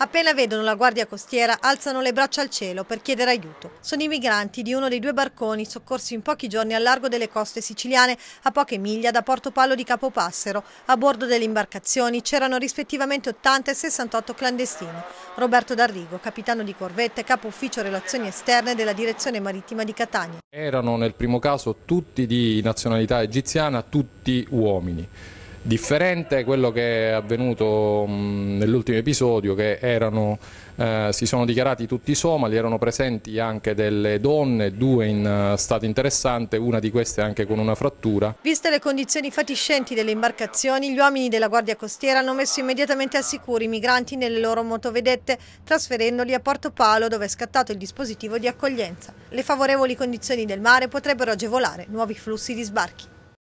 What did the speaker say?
Appena vedono la guardia costiera alzano le braccia al cielo per chiedere aiuto. Sono i migranti di uno dei due barconi soccorsi in pochi giorni al largo delle coste siciliane a poche miglia da Porto Palo di Capopassero. A bordo delle imbarcazioni c'erano rispettivamente 80 e 68 clandestini. Roberto D'Arrigo, capitano di corvette, capo ufficio relazioni esterne della direzione marittima di Catania. Erano nel primo caso tutti di nazionalità egiziana, tutti uomini differente quello che è avvenuto nell'ultimo episodio che erano, eh, si sono dichiarati tutti somali, erano presenti anche delle donne, due in eh, stato interessante, una di queste anche con una frattura. Viste le condizioni fatiscenti delle imbarcazioni, gli uomini della Guardia Costiera hanno messo immediatamente a sicuro i migranti nelle loro motovedette, trasferendoli a Porto Palo dove è scattato il dispositivo di accoglienza. Le favorevoli condizioni del mare potrebbero agevolare nuovi flussi di sbarchi.